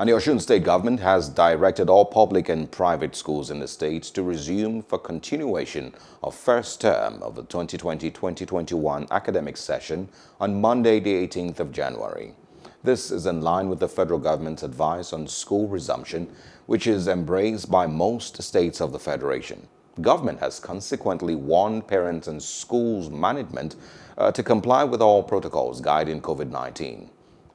And the Oshun state government has directed all public and private schools in the state to resume for continuation of first term of the 2020-2021 academic session on Monday, the 18th of January. This is in line with the federal government's advice on school resumption, which is embraced by most states of the federation. Government has consequently warned parents and schools management uh, to comply with all protocols guiding COVID-19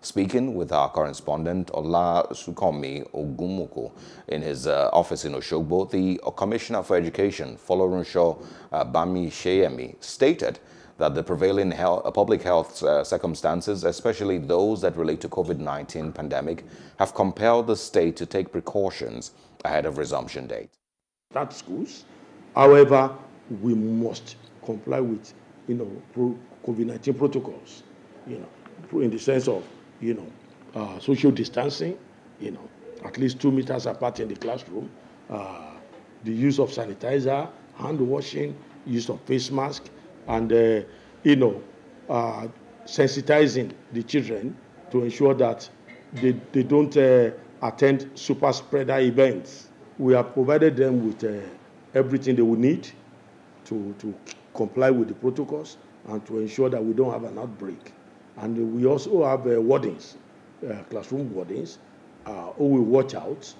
speaking with our correspondent Ola Sukomi Ogumoko in his uh, office in Oshogbo, the Commissioner for Education, Folorunsho uh, Bami Sheyemi, stated that the prevailing health, uh, public health uh, circumstances, especially those that relate to COVID-19 pandemic, have compelled the state to take precautions ahead of resumption date. That schools, however, we must comply with, you know, COVID-19 protocols, you know, in the sense of you know, uh, social distancing, you know, at least two meters apart in the classroom, uh, the use of sanitizer, hand washing, use of face mask, and, uh, you know, uh, sensitizing the children to ensure that they, they don't uh, attend super spreader events. We have provided them with uh, everything they will need to, to comply with the protocols and to ensure that we don't have an outbreak. And we also have uh, wardens, uh, classroom wardens, uh, who will watch out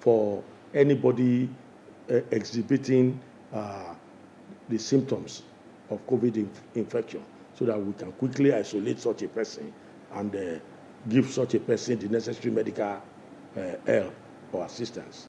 for anybody uh, exhibiting uh, the symptoms of COVID inf infection so that we can quickly isolate such a person and uh, give such a person the necessary medical uh, help or assistance.